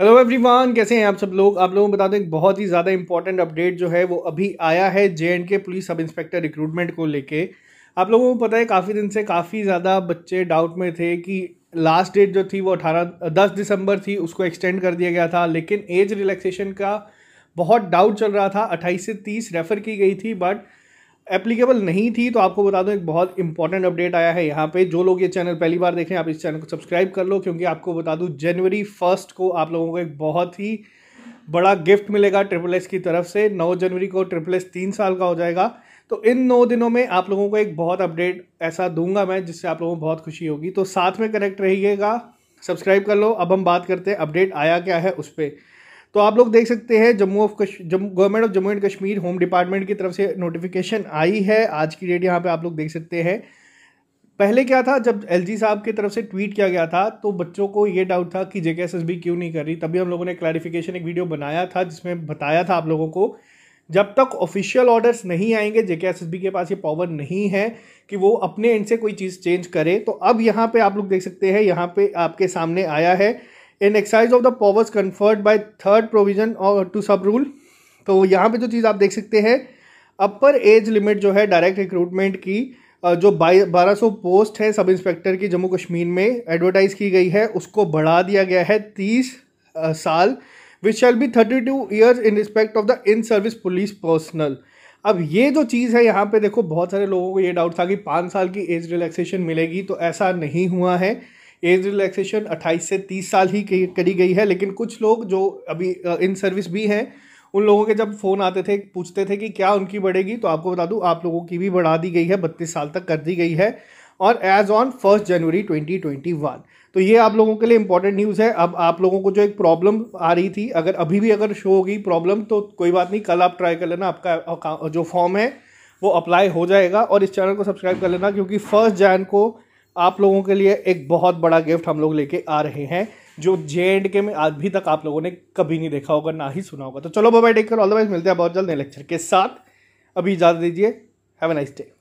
hello everyone कैसे हैं आप सब लोग आप लोगों को बता दें बहुत ही ज़्यादा इंपॉर्टेंट अपडेट जो है वो अभी आया है J and K police sub inspector recruitment को लेके आप लोगों को पता है काफ़ी दिन से काफ़ी ज़्यादा बच्चे डाउट में थे कि लास्ट डेट जो थी वो अठारह दस दिसंबर थी उसको एक्सटेंड कर दिया गया था लेकिन एज रिलैक्सेशन का बहुत डाउट चल रहा था अट्ठाईस से तीस रेफ़र की गई थी बट एप्लीकेबल नहीं थी तो आपको बता दूं एक बहुत इंपॉर्टेंट अपडेट आया है यहाँ पे जो लोग ये चैनल पहली बार देख रहे हैं आप इस चैनल को सब्सक्राइब कर लो क्योंकि आपको बता दूं जनवरी फर्स्ट को आप लोगों को एक बहुत ही बड़ा गिफ्ट मिलेगा ट्रिपल एस की तरफ से नौ जनवरी को ट्रिपल एस तीन साल का हो जाएगा तो इन नौ दिनों में आप लोगों को एक बहुत अपडेट ऐसा दूंगा मैं जिससे आप लोगों को बहुत खुशी होगी तो साथ में कनेक्ट रहिएगा सब्सक्राइब कर लो अब हम बात करते हैं अपडेट आया क्या है उस पर तो आप लोग देख सकते हैं Jammu of government of Jammu and Kashmir home department की तरफ से नोटिफिकेशन आई है आज की डेट यहाँ पे आप लोग देख सकते हैं पहले क्या था जब एल साहब की तरफ से ट्वीट किया गया था तो बच्चों को ये डाउट था कि जेके क्यों नहीं कर रही तभी हम लोगों ने क्लैरिफिकेशन एक वीडियो बनाया था जिसमें बताया था आप लोगों को जब तक ऑफिशियल ऑर्डर्स नहीं आएंगे जेके के पास ये पावर नहीं है कि वो अपने एंड से कोई चीज़ चेंज करे तो अब यहाँ पे आप लोग देख सकते हैं यहाँ पे आपके सामने आया है in excise of the powers conferred by third provision और टू सब रूल तो यहाँ पे जो चीज़ आप देख सकते हैं अपर एज लिमिट जो है डायरेक्ट रिक्रूटमेंट की जो बारह सौ पोस्ट है सब इंस्पेक्टर की जम्मू कश्मीर में एडवर्टाइज की गई है उसको बढ़ा दिया गया है तीस साल which shall be thirty two years in respect of the in service police personal अब ये जो चीज़ है यहाँ पे देखो बहुत सारे लोगों को ये डाउट था कि पाँच साल की एज रिलैक्सेशन मिलेगी तो ऐसा नहीं हुआ है एज रिलैक्सेशन 28 से 30 साल ही करी गई है लेकिन कुछ लोग जो अभी इन सर्विस भी हैं उन लोगों के जब फ़ोन आते थे पूछते थे कि क्या उनकी बढ़ेगी तो आपको बता दूँ आप लोगों की भी बढ़ा दी गई है बत्तीस साल तक कर दी गई है और एज ऑन फर्स्ट जनवरी 2021 तो ये आप लोगों के लिए इंपॉर्टेंट न्यूज़ है अब आप लोगों को जो एक प्रॉब्लम आ रही थी अगर अभी भी अगर शो होगी प्रॉब्लम तो कोई बात नहीं कल आप ट्राई कर लेना आपका जो फॉर्म है वो अप्लाई हो जाएगा और इस चैनल को सब्सक्राइब कर लेना क्योंकि फर्स्ट जैन को आप लोगों के लिए एक बहुत बड़ा गिफ्ट हम लोग लेके आ रहे हैं जो जे एंड के में अभी तक आप लोगों ने कभी नहीं देखा होगा ना ही सुना होगा तो चलो bye take care all the मिलते हैं बहुत जल्द नए लेक्चर के साथ अभी इजाज़त दीजिए हैव ए नाइस डे